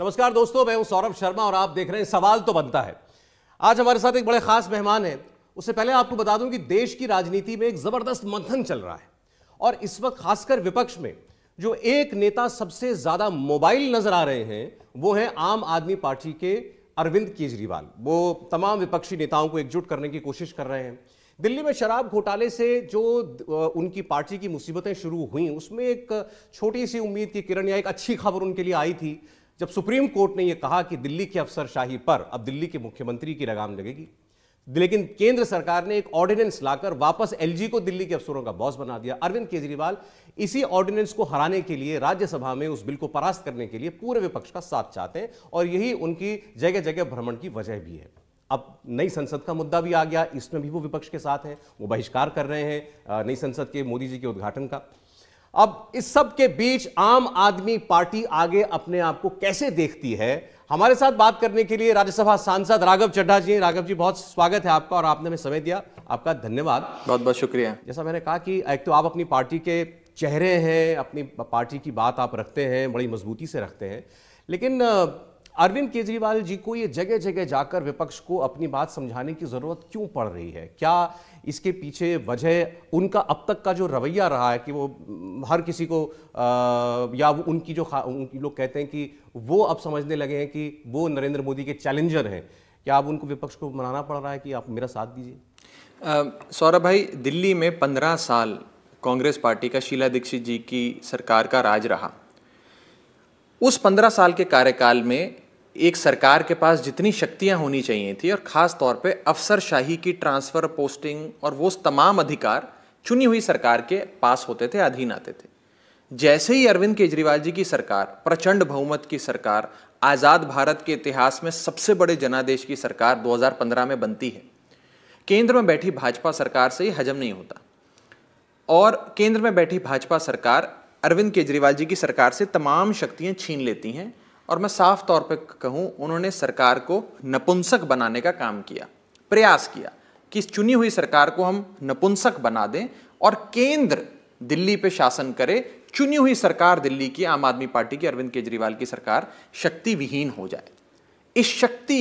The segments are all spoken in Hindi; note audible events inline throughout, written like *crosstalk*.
नमस्कार दोस्तों मैं हूं सौरभ शर्मा और आप देख रहे हैं सवाल तो बनता है आज हमारे साथ एक बड़े खास मेहमान हैं उससे पहले आपको बता दूं कि देश की राजनीति में एक जबरदस्त मंथन चल रहा है और इस वक्त खासकर विपक्ष में जो एक नेता सबसे ज्यादा मोबाइल नजर आ रहे हैं वो है आम आदमी पार्टी के अरविंद केजरीवाल वो तमाम विपक्षी नेताओं को एकजुट करने की कोशिश कर रहे हैं दिल्ली में शराब घोटाले से जो उनकी पार्टी की मुसीबतें शुरू हुई उसमें एक छोटी सी उम्मीद की किरण या एक अच्छी खबर उनके लिए आई थी जब सुप्रीम कोर्ट ने यह कहा कि दिल्ली की अफसरशाही पर अब दिल्ली के मुख्यमंत्री की लगाम लगेगी लेकिन केंद्र सरकार ने एक ऑर्डिनेंस लाकर वापस एलजी को दिल्ली के अफसरों का बॉस बना दिया अरविंद केजरीवाल इसी ऑर्डिनेंस को हराने के लिए राज्यसभा में उस बिल को परास्त करने के लिए पूरे विपक्ष का साथ चाहते हैं और यही उनकी जगह जगह भ्रमण की वजह भी है अब नई संसद का मुद्दा भी आ गया इसमें भी वो विपक्ष के साथ है वो बहिष्कार कर रहे हैं नई संसद के मोदी जी के उद्घाटन का अब इस सब के बीच आम आदमी पार्टी आगे अपने आप को कैसे देखती है हमारे साथ बात करने के लिए राज्यसभा सांसद राघव चड्ढा जी राघव जी बहुत स्वागत है आपका और आपने हमें समय दिया आपका धन्यवाद बहुत बहुत शुक्रिया जैसा मैंने कहा कि एक तो आप अपनी पार्टी के चेहरे हैं अपनी पार्टी की बात आप रखते हैं बड़ी मजबूती से रखते हैं लेकिन अरविंद केजरीवाल जी को ये जगह जगह जाकर विपक्ष को अपनी बात समझाने की ज़रूरत क्यों पड़ रही है क्या इसके पीछे वजह उनका अब तक का जो रवैया रहा है कि वो हम्म, हर किसी को आ, या उनकी जो उनकी लोग कहते हैं कि वो अब समझने लगे हैं कि वो नरेंद्र मोदी के चैलेंजर हैं क्या अब उनको विपक्ष को मनाना पड़ रहा है कि आप मेरा साथ दीजिए सौरभ भाई दिल्ली में पंद्रह साल कांग्रेस पार्टी का शीला दीक्षित जी की सरकार का राज रहा उस पंद्रह साल के कार्यकाल में एक सरकार के पास जितनी शक्तियां होनी चाहिए थी और ख़ास तौर पे अफसरशाही की ट्रांसफ़र पोस्टिंग और वो तमाम अधिकार चुनी हुई सरकार के पास होते थे अधीन आते थे जैसे ही अरविंद केजरीवाल जी की सरकार प्रचंड बहुमत की सरकार आज़ाद भारत के इतिहास में सबसे बड़े जनादेश की सरकार 2015 में बनती है केंद्र में बैठी भाजपा सरकार से ही हजम नहीं होता और केंद्र में बैठी भाजपा सरकार अरविंद केजरीवाल जी की सरकार से तमाम शक्तियां छीन लेती हैं और मैं साफ तौर पर कहूँ उन्होंने सरकार को नपुंसक बनाने का काम किया प्रयास किया कि चुनी हुई सरकार को हम नपुंसक बना दें और केंद्र दिल्ली पे शासन करे चुनी हुई सरकार दिल्ली की आम आदमी पार्टी की अरविंद केजरीवाल की सरकार शक्ति विहीन हो जाए इस शक्ति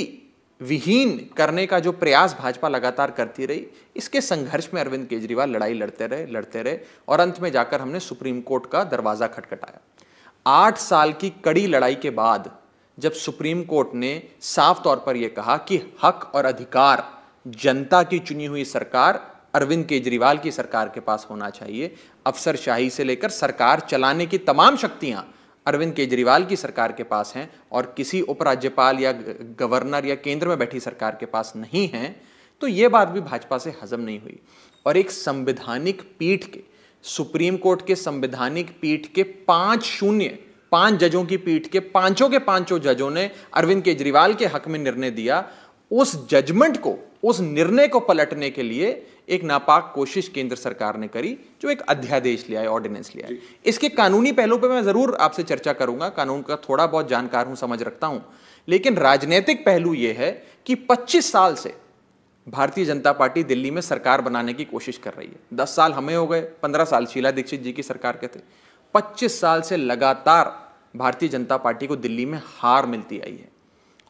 विहीन करने का जो प्रयास भाजपा लगातार करती रही इसके संघर्ष में अरविंद केजरीवाल लड़ाई लड़ते रहे लड़ते रहे और अंत में जाकर हमने सुप्रीम कोर्ट का दरवाज़ा खटखटाया आठ साल की कड़ी लड़ाई के बाद जब सुप्रीम कोर्ट ने साफ तौर पर यह कहा कि हक और अधिकार जनता की चुनी हुई सरकार अरविंद केजरीवाल की सरकार के पास होना चाहिए अफसरशाही से लेकर सरकार चलाने की तमाम शक्तियां अरविंद केजरीवाल की सरकार के पास हैं और किसी उपराज्यपाल या गवर्नर या केंद्र में बैठी सरकार के पास नहीं है तो ये बात भी भाजपा से हजम नहीं हुई और एक संवैधानिक पीठ के सुप्रीम कोर्ट के संवैधानिक पीठ के पांच शून्य पांच जजों की पीठ के पांचों के पांचों जजों ने अरविंद केजरीवाल के हक में निर्णय दिया उस जजमेंट को उस निर्णय को पलटने के लिए एक नापाक कोशिश केंद्र सरकार ने करी जो एक अध्यादेश लिया है ऑर्डिनेंस लिया है इसके कानूनी पहलू पे मैं जरूर आपसे चर्चा करूंगा कानून का थोड़ा बहुत जानकार हूं समझ रखता हूं लेकिन राजनीतिक पहलू यह है कि 25 साल से भारतीय जनता पार्टी दिल्ली में सरकार बनाने की कोशिश कर रही है दस साल हमें हो गए पंद्रह साल शीला दीक्षित जी की सरकार के थे पच्चीस साल से लगातार भारतीय जनता पार्टी को दिल्ली में हार मिलती आई है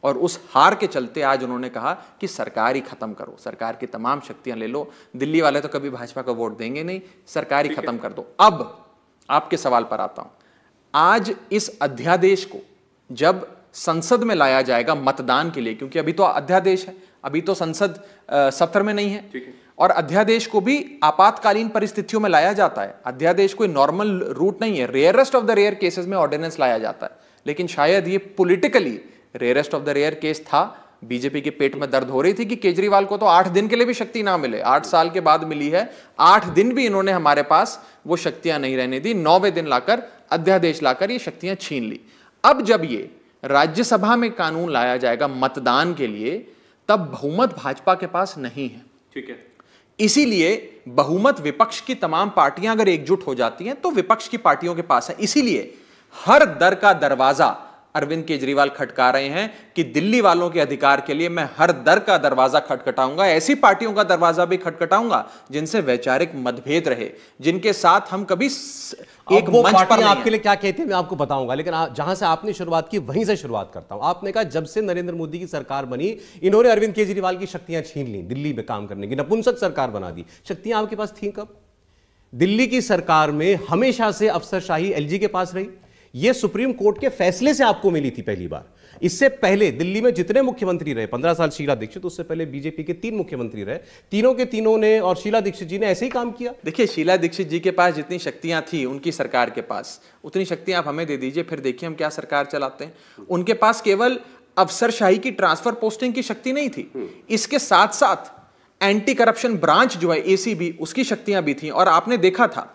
और उस हार के चलते आज उन्होंने कहा कि सरकार ही खत्म करो सरकार की तमाम शक्तियां ले लो दिल्ली वाले तो कभी भाजपा को वोट देंगे नहीं सरकार ही खत्म कर दो अब आपके सवाल पर आता हूं आज इस अध्यादेश को जब संसद में लाया जाएगा मतदान के लिए क्योंकि अभी तो अध्यादेश है अभी तो संसद सत्र में नहीं है और अध्यादेश को भी आपातकालीन परिस्थितियों में लाया जाता है अध्यादेश कोई नॉर्मल रूट नहीं है rarest of the rare cases में ऑर्डिनेंस लाया जाता है लेकिन शायद ये politically rarest of the rare case था बीजेपी के पेट में दर्द हो रही थी कि केजरीवाल को तो आठ दिन के लिए भी शक्ति ना मिले आठ साल के बाद मिली है आठ दिन भी इन्होंने हमारे पास वो शक्तियां नहीं रहने दी नौवे दिन लाकर अध्यादेश लाकर ये शक्तियां छीन ली अब जब ये राज्यसभा में कानून लाया जाएगा मतदान के लिए तब बहुमत भाजपा के पास नहीं है ठीक है इसीलिए बहुमत विपक्ष की तमाम पार्टियां अगर एकजुट हो जाती हैं तो विपक्ष की पार्टियों के पास है इसीलिए हर दर का दरवाजा अरविंद केजरीवाल खटका रहे हैं कि दिल्ली वालों के अधिकार के लिए मैं हर दर का दरवाजा खटखटाऊंगा ऐसी पार्टियों का दरवाजा भी खटखटाऊंगा जिनसे वैचारिक मतभेद रहे जिनके साथ हम कभी एक वो मंच पर आपके लिए क्या कहते हैं मैं आपको बताऊंगा लेकिन जहां से आपने शुरुआत की वहीं से शुरुआत करता हूं आपने कहा जब से नरेंद्र मोदी की सरकार बनी इन्होंने अरविंद केजरीवाल की शक्तियां छीन ली दिल्ली में काम करने की नपुंसक सरकार बना दी शक्तियां आपके पास थी कब दिल्ली की सरकार में हमेशा से अफसरशाही एलजी के पास रही यह सुप्रीम कोर्ट के फैसले से आपको मिली थी पहली बार इससे पहले दिल्ली में जितने मुख्यमंत्री रहे पंद्रह साल शीला दीक्षित उससे पहले बीजेपी के तीन मुख्यमंत्री रहे तीनों के तीनों ने और शीला दीक्षित जी ने ऐसे ही काम किया देखिए शीला दीक्षित जी के पास जितनी शक्तियां थी उनकी सरकार के पास उतनी शक्तियां आप हमें दे दीजिए फिर देखिए हम क्या सरकार चलाते हैं उनके पास केवल अफसरशाही की ट्रांसफर पोस्टिंग की शक्ति नहीं थी हम्म। इसके साथ साथ एंटी करप्शन ब्रांच जो है एसीबी उसकी शक्तियां भी थी और आपने देखा था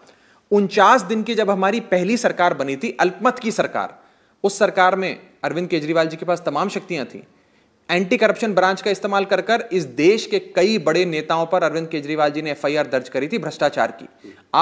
उनचास दिन की जब हमारी पहली सरकार बनी थी अल्पमत की सरकार उस सरकार में अरविंद केजरीवाल जी के पास तमाम शक्तियां थी एंटी करप्शन ब्रांच का इस्तेमाल कर कर इस देश के कई बड़े नेताओं पर अरविंद केजरीवाल जी ने एफआईआर दर्ज करी थी भ्रष्टाचार की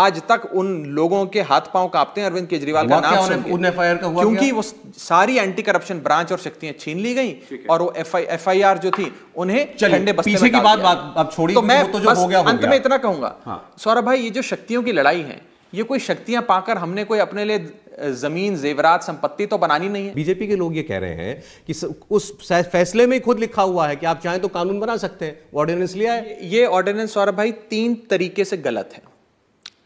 आज तक उन लोगों के हाथ पांव कांपते हैं अरविंद केजरीवाल का नाम सुन का हुआ क्योंकि वो सारी एंटी करप्शन ब्रांच और शक्तियां छीन ली गई और वो एफ आई जो थी उन्हें ठंडे बस्ते बात तो मैं तो अंत में इतना कहूंगा हाँ। सौरभ भाई ये जो शक्तियों की लड़ाई है ये कोई शक्तियां पाकर हमने कोई अपने लिए जमीन जेवरात संपत्ति तो बनानी नहीं है बीजेपी के लोग ये कह रहे हैं कि उस फैसले में खुद लिखा हुआ है कि आप चाहें तो कानून बना सकते हैं ऑर्डिनेंस लिया है ये ऑर्डिनेंस सौरभ भाई तीन तरीके से गलत है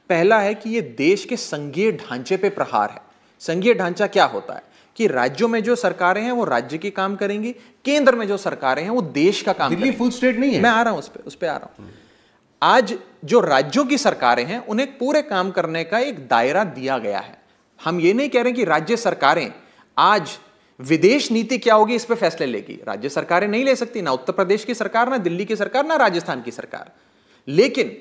पहला है कि ये देश के संघीय ढांचे पे प्रहार है संघीय ढांचा क्या होता है कि राज्यों में जो सरकारें हैं वो राज्य के काम करेंगी केंद्र में जो सरकारें हैं वो देश का काम दिल्ली फुल स्टेट नहीं है मैं आ रहा हूं उस पर उस पर आ रहा हूं आज जो राज्यों की सरकारें हैं उन्हें पूरे काम करने का एक दायरा दिया गया है हम ये नहीं कह रहे कि राज्य सरकारें आज विदेश नीति क्या होगी इस पर फैसले लेगी राज्य सरकारें नहीं ले सकती ना उत्तर प्रदेश की सरकार ना दिल्ली की सरकार ना राजस्थान की सरकार लेकिन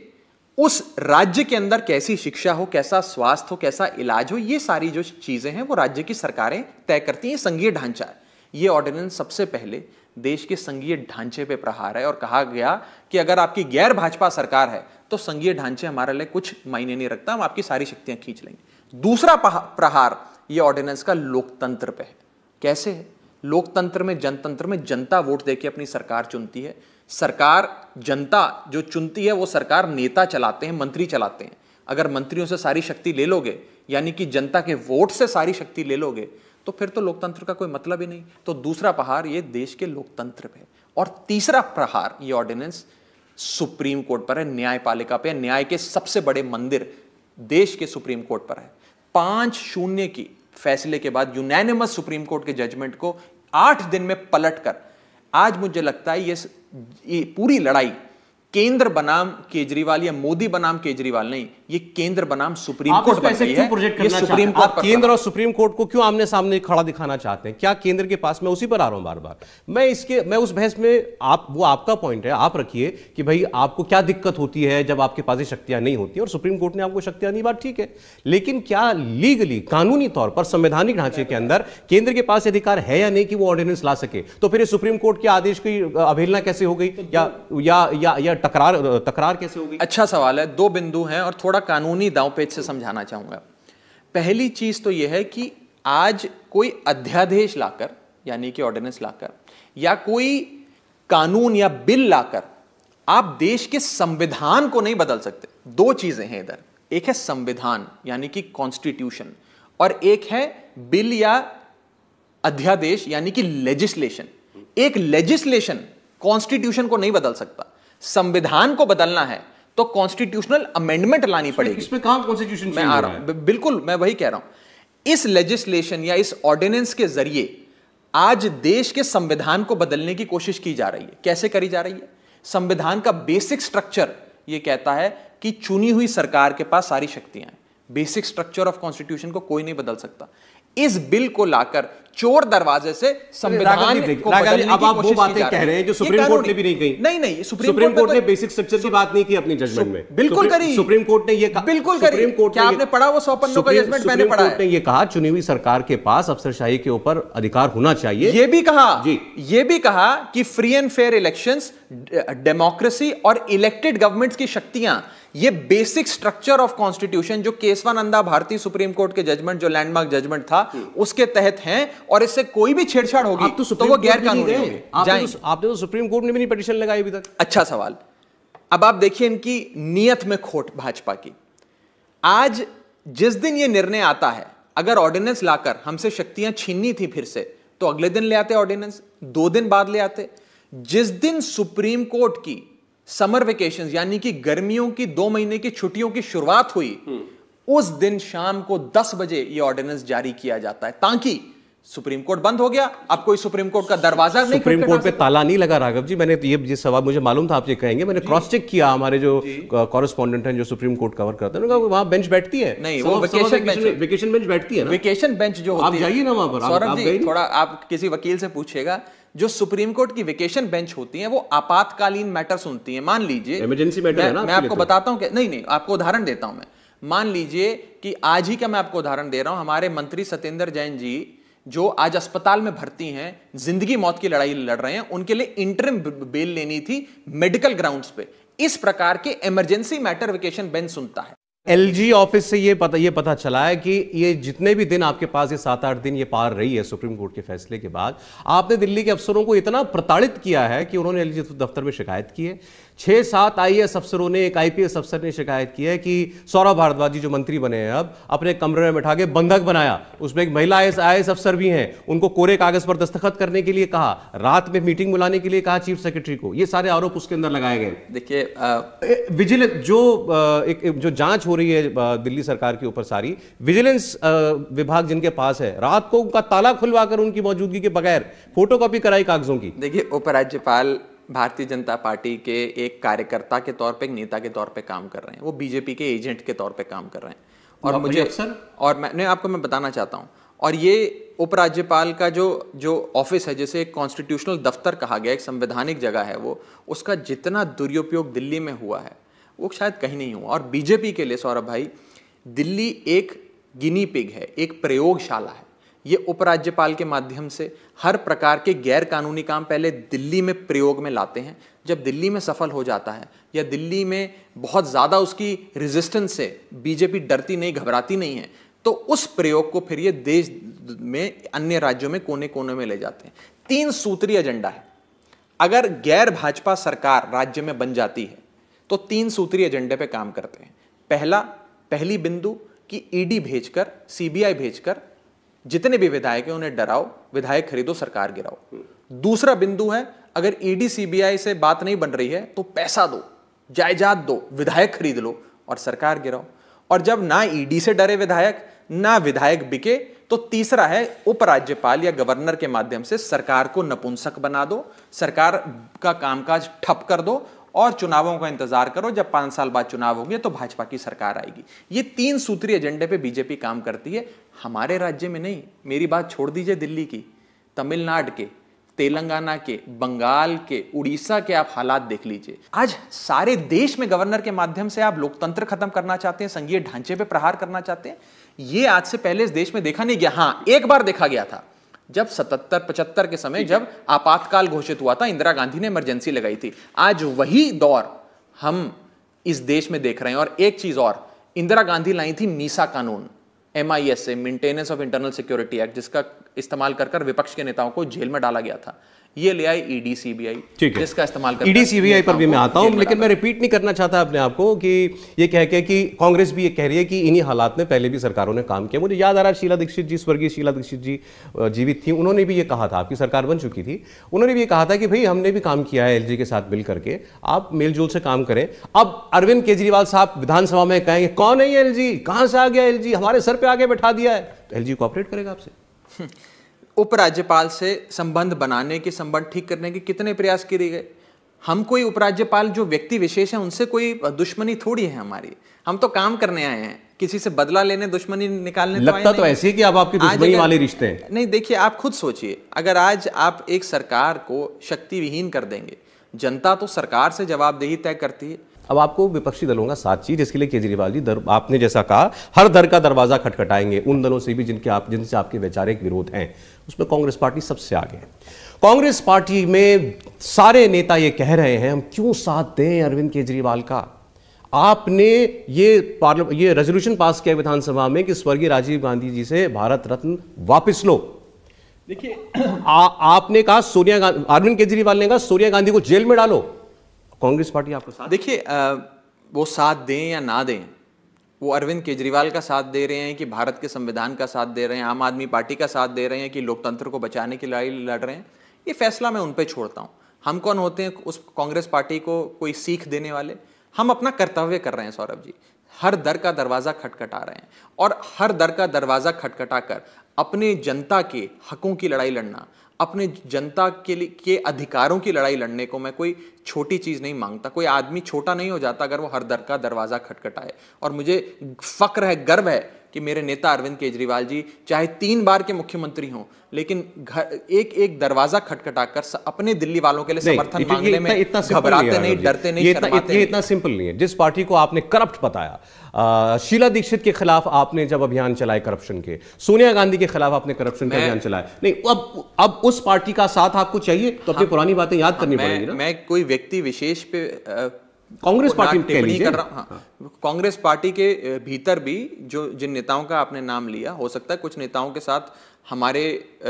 उस राज्य के अंदर कैसी शिक्षा हो कैसा स्वास्थ्य हो कैसा इलाज हो ये सारी जो चीजें हैं वो राज्य की सरकारें तय करती हैं संघीय ढांचा ये ऑर्डिनेंस सबसे पहले देश के संघीय ढांचे पे प्रहार है और कहा गया कि अगर आपकी गैर भाजपा सरकार है तो संघीय ढांचे हमारे लिए कुछ मायने नहीं रखता हम आपकी सारी शक्तियां खींच लेंगे दूसरा प्रहार ये ऑर्डिनेंस का लोकतंत्र पे है कैसे है लोकतंत्र में जनतंत्र में जनता वोट देके अपनी सरकार चुनती है सरकार जनता जो चुनती है वो सरकार नेता चलाते हैं मंत्री चलाते हैं अगर मंत्रियों से सारी शक्ति ले लोगे यानी कि जनता के वोट से सारी शक्ति ले लोगे तो फिर तो लोकतंत्र का कोई मतलब ही नहीं तो दूसरा प्रहार ये देश के लोकतंत्र पे और तीसरा प्रहार ये ऑर्डिनेंस सुप्रीम कोर्ट पर है न्यायपालिका पे न्याय के सबसे बड़े मंदिर देश के सुप्रीम कोर्ट पर है पांच शून्य की फैसले के बाद यूनैनिमस सुप्रीम कोर्ट के जजमेंट को आठ दिन में पलट कर आज मुझे लगता है ये, ये पूरी लड़ाई केंद्र बनाम केजरीवाल या मोदी बनाम केजरीवाल नहीं ये केंद्र बनाम सुप्रीम कोर्ट बन रही है ये सुप्रीम कोर्ट केंद्र और सुप्रीम कोर्ट को क्यों आमने सामने खड़ा दिखाना चाहते हैं क्या केंद्र के पास मैं उसी पर आ रहा हूं बार बार मैं इसके मैं उस बहस में आप वो आपका पॉइंट है आप रखिए कि भाई आपको क्या दिक्कत होती है जब आपके पास ये शक्तियां नहीं होती और सुप्रीम कोर्ट ने आपको शक्तियां नहीं बात ठीक है लेकिन क्या लीगली कानूनी तौर पर संवैधानिक ढांचे के अंदर केंद्र के पास अधिकार है या नहीं कि वो ऑर्डिनेंस ला सके तो फिर सुप्रीम कोर्ट के आदेश की अवहेलना कैसे हो गई तो या या या टकरार तकरार कैसे हो गई अच्छा सवाल है दो बिंदु हैं और थोड़ा थोड़ा कानूनी दांव पेच से समझाना चाहूंगा पहली चीज़ तो यह है कि आज कोई अध्यादेश लाकर यानी कि ऑर्डिनेंस लाकर या कोई कानून या बिल लाकर आप देश के संविधान को नहीं बदल सकते दो चीज़ें हैं इधर एक है संविधान यानी कि कॉन्स्टिट्यूशन और एक है बिल या अध्यादेश यानी कि लेजिस्लेशन एक लेजिस्लेशन कॉन्स्टिट्यूशन को नहीं बदल सकता संविधान को बदलना है तो कॉन्स्टिट्यूशनल अमेंडमेंट लानी पड़ेगी इसमें कहा कॉन्स्टिट्यूशन मैं आ रहा हूं बिल्कुल मैं वही कह रहा हूं इस लेजिस्लेशन या इस ऑर्डिनेंस के जरिए आज देश के संविधान को बदलने की कोशिश की जा रही है कैसे करी जा रही है संविधान का बेसिक स्ट्रक्चर यह कहता है कि चुनी हुई सरकार के पास सारी शक्तियां हैं बेसिक स्ट्रक्चर ऑफ कॉन्स्टिट्यूशन को कोई नहीं बदल सकता इस बिल को लाकर चोर दरवाजे से संविधान को अब आप वो बातें कह रहे हैं जो सुप्रीम कोर्ट ने भी नहीं कही नहीं नहीं सुप्रीम, सुप्रीम कोर्ट ने बेसिक तो स्ट्रक्चर की बात नहीं की अपनी जजमेंट में बिल्कुल करी सुप्रीम कोर्ट ने ये कहा बिल्कुल करी कोर्ट क्या आपने पढ़ा वो सौ पन्नों का जजमेंट मैंने पढ़ा कोर्ट ने ये कहा चुनी हुई सरकार के पास अफसरशाही के ऊपर अधिकार होना चाहिए ये भी कहा जी ये भी कहा कि free and fair elections democracy और इलेक्टेड गवर्नमेंट्स की शक्तियां ये बेसिक स्ट्रक्चर ऑफ कॉन्स्टिट्यूशन जो केसवानंदा भारतीय सुप्रीम कोर्ट के जजमेंट जो लैंडमार्क जजमेंट था हम्म। उसके तहत हैं और इससे कोई भी छेड़छाड़ होगी तो, तो वो गैर कानूनी होगी आपने तो, आप तो सुप्रीम कोर्ट ने भी नहीं पिटिशन लगाई अभी तक अच्छा सवाल अब आप देखिए इनकी नियत में खोट भाजपा की आज जिस दिन ये निर्णय आता है अगर ऑर्डिनेंस लाकर हमसे शक्तियां छीननी थी फिर से तो अगले दिन ले आते ऑर्डिनेंस दो दिन बाद ले आते जिस दिन सुप्रीम कोर्ट की समर वेकेशन यानी कि गर्मियों की दो महीने की छुट्टियों की शुरुआत हुई हम्म। उस दिन शाम को 10 बजे ये ऑर्डिनेंस जारी किया जाता है ताकि सुप्रीम कोर्ट बंद हो गया अब कोई सुप्रीम कोर्ट का दरवाजा नहीं सुप्रीम कोर्ट पे ताला नहीं लगा राघव जी मैंने तो ये ये सवाल मुझे मालूम था आप ये कहेंगे मैंने क्रॉस चेक किया हमारे जो कॉरेस्पॉन्डेंट हैं जो सुप्रीम कोर्ट कवर करते हैं उनका वहाँ बेंच बैठती है नहीं वो वेकेशन बेंच वेकेशन बेंच बैठती है वेकेशन बेंच जो आप जाइए ना वहाँ पर सौरभ जी थोड़ा आप किसी वकील से पूछेगा जो सुप्रीम कोर्ट की वेकेशन बेंच होती है वो आपातकालीन मैटर सुनती है मान लीजिए इमरजेंसी मैटर है ना मैं आपको तो। बताता हूँ नहीं नहीं आपको उदाहरण देता हूँ मैं मान लीजिए कि आज ही का मैं आपको उदाहरण दे रहा हूँ हमारे मंत्री सत्येंद्र जैन जी जो आज अस्पताल में भर्ती हैं जिंदगी मौत की लड़ाई लड़ रहे हैं उनके लिए इंटरम बेल लेनी थी मेडिकल ग्राउंड्स पे इस प्रकार के इमरजेंसी मैटर वेकेशन बेंच सुनता है एलजी ऑफिस से ये पता ये पता चला है कि ये जितने भी दिन आपके पास ये सात आठ दिन ये पार रही है सुप्रीम कोर्ट के फैसले के बाद आपने दिल्ली के अफसरों को इतना प्रताड़ित किया है कि उन्होंने एलजी दफ्तर में शिकायत की है छः सात आई एस अफसरों ने एक आई पी एस अफसर ने शिकायत की है कि सौरभ भारद्वाज जो मंत्री बने हैं अब अपने कमरे में बैठा के बंधक बनाया उसमें एक महिला आई एस अफसर भी हैं उनको कोरे कागज पर दस्तखत करने के लिए कहा रात में मीटिंग बुलाने के लिए कहा चीफ सेक्रेटरी को ये सारे आरोप उसके अंदर लगाए गए देखिए विजिलेंस जो एक जो जांच हो रही है दिल्ली सरकार के ऊपर सारी विजिलेंस विभाग जिनके पास है रात को उनका ताला खुलवाकर उनकी मौजूदगी के बगैर फोटोकॉपी कराई कागजों की देखिए उपराज्यपाल भारतीय जनता पार्टी के एक कार्यकर्ता के तौर पे एक नेता के तौर पे काम कर रहे हैं वो बीजेपी के एजेंट के तौर पे काम कर रहे हैं और मुझे अक्सर और मैं नहीं आपको मैं बताना चाहता हूँ और ये उपराज्यपाल का जो जो ऑफिस है जैसे एक कॉन्स्टिट्यूशनल दफ्तर कहा गया एक संवैधानिक जगह है वो उसका जितना दुरुपयोग दिल्ली में हुआ है वो शायद कहीं नहीं हुआ और बीजेपी के लिए सौरभ भाई दिल्ली एक गिनी पिग है एक प्रयोगशाला है ये उपराज्यपाल के माध्यम से हर प्रकार के गैर कानूनी काम पहले दिल्ली में प्रयोग में लाते हैं जब दिल्ली में सफल हो जाता है या दिल्ली में बहुत ज़्यादा उसकी रेजिस्टेंस से बीजेपी डरती नहीं घबराती नहीं है तो उस प्रयोग को फिर ये देश में अन्य राज्यों में कोने कोने में ले जाते हैं तीन सूत्री एजेंडा है अगर गैर भाजपा सरकार राज्य में बन जाती है तो तीन सूत्री एजेंडे पे काम करते हैं पहला पहली बिंदु कि ईडी भेजकर सीबीआई भेजकर जितने भी विधायक हैं उन्हें डराओ विधायक खरीदो सरकार गिराओ दूसरा बिंदु है अगर ईडी e सीबीआई से बात नहीं बन रही है तो पैसा दो जायदाद दो विधायक खरीद लो और सरकार गिराओ और जब ना ईडी e से डरे विधायक ना विधायक बिके तो तीसरा है उपराज्यपाल या गवर्नर के माध्यम से सरकार को नपुंसक बना दो सरकार का कामकाज ठप कर दो और चुनावों का इंतजार करो जब पांच साल बाद चुनाव होंगे तो भाजपा की सरकार आएगी ये तीन सूत्री एजेंडे पे बीजेपी काम करती है हमारे राज्य में नहीं मेरी बात छोड़ दीजिए दिल्ली की तमिलनाडु के तेलंगाना के बंगाल के उड़ीसा के आप हालात देख लीजिए आज सारे देश में गवर्नर के माध्यम से आप लोकतंत्र खत्म करना चाहते हैं संघीय ढांचे पर प्रहार करना चाहते हैं ये आज से पहले इस देश में देखा नहीं गया हाँ एक बार देखा गया था जब 77-75 के समय जब आपातकाल घोषित हुआ था इंदिरा गांधी ने इमरजेंसी लगाई थी आज वही दौर हम इस देश में देख रहे हैं और एक चीज और इंदिरा गांधी लाई थी मीसा कानून M I S A maintenance of internal security act जिसका इस्तेमाल कर कर विपक्ष के नेताओं को जेल में डाला गया था ये ले आई ईडी e सीबीआई ठीक है जिसका इस्तेमाल कर ईडी सीबीआई पर भी मैं आता हूँ लेकिन मैं रिपीट नहीं करना चाहता अपने आप को कि ये कह के कि कांग्रेस भी ये कह रही है कि इन्हीं हालात में पहले भी सरकारों ने काम किया मुझे याद आ रहा है शीला दीक्षित जी स्वर्गीय शीला दीक्षित जी जीवित थी उन्होंने भी ये कहा था आपकी सरकार बन चुकी थी उन्होंने भी ये कहा था कि भाई हमने भी काम किया है एल के साथ मिल करके आप मेलजोल से काम करें अब अरविंद केजरीवाल साहब विधानसभा में कहेंगे कौन है एल जी कहाँ से आ गया एल हमारे सर पर आगे बैठा दिया है एल एल कॉपरेट करेगा आपसे *laughs* उपराज्यपाल से संबंध बनाने के संबंध ठीक करने के कितने प्रयास किए गए हम कोई उपराज्यपाल जो व्यक्ति विशेष हैं उनसे कोई दुश्मनी थोड़ी है हमारी हम तो काम करने आए हैं किसी से बदला लेने दुश्मनी निकालने तो लगता तो, तो ऐसे कि आप आपके दुश्मनी वाले रिश्ते हैं नहीं देखिए आप खुद सोचिए अगर आज आप एक सरकार को शक्ति विहीन कर देंगे जनता तो सरकार से जवाबदेही तय करती है अब आपको विपक्षी दलों का साथ चाहिए जिसके लिए केजरीवाल जी दर, आपने जैसा कहा हर दर का दरवाजा खटखटाएंगे उन दलों से भी जिनके आप जिनसे आपके वैचारिक विरोध हैं उसमें कांग्रेस पार्टी सबसे आगे है कांग्रेस पार्टी में सारे नेता ये कह रहे हैं हम क्यों साथ दें अरविंद केजरीवाल का आपने ये पार्लियामेंट ये रेजोल्यूशन पास किया विधानसभा में कि स्वर्गीय राजीव गांधी जी से भारत रत्न वापिस लो देखिए आपने कहा सोनिया गांधी अरविंद केजरीवाल ने कहा सोनिया गांधी को जेल में डालो कांग्रेस पार्टी आपको साथ देखिए वो साथ दें या ना दें वो अरविंद केजरीवाल का साथ दे रहे हैं कि भारत के संविधान का साथ दे रहे हैं आम आदमी पार्टी का साथ दे रहे हैं कि लोकतंत्र को बचाने की लड़ाई लड़ रहे हैं ये फैसला मैं उन पर छोड़ता हूँ हम कौन होते हैं उस कांग्रेस पार्टी को कोई सीख देने वाले हम अपना कर्तव्य कर रहे हैं सौरभ जी हर दर का दरवाज़ा खटखटा रहे हैं और हर दर का दरवाज़ा खटखटा कर अपने जनता के हकों की लड़ाई लड़ना अपने जनता के लिए के अधिकारों की लड़ाई लड़ने को मैं कोई छोटी चीज़ नहीं मांगता कोई आदमी छोटा नहीं हो जाता अगर वो हर दर का दरवाज़ा खटखटाए और मुझे फ़क्र है गर्व है कि मेरे नेता अरविंद केजरीवाल जी चाहे तीन बार के मुख्यमंत्री हों लेकिन घर एक एक दरवाजा खटखटाकर अपने दिल्ली वालों के लिए समर्थन मांगने में इतना घबराते नहीं डरते नहीं ये इतना, इतना सिंपल नहीं है जिस पार्टी को आपने करप्ट बताया शीला दीक्षित के खिलाफ आपने जब अभियान चलाए करप्शन के सोनिया गांधी के खिलाफ आपने करप्शन का अभियान चलाया नहीं अब अब उस पार्टी का साथ आपको चाहिए तो अपनी हाँ। पुरानी बातें याद करनी पड़ेगी मैं कोई व्यक्ति विशेष पे कांग्रेस पार्टी के कर रहा हूँ हाँ। कांग्रेस पार्टी के भीतर भी जो जिन नेताओं का आपने नाम लिया हो सकता है कुछ नेताओं के साथ हमारे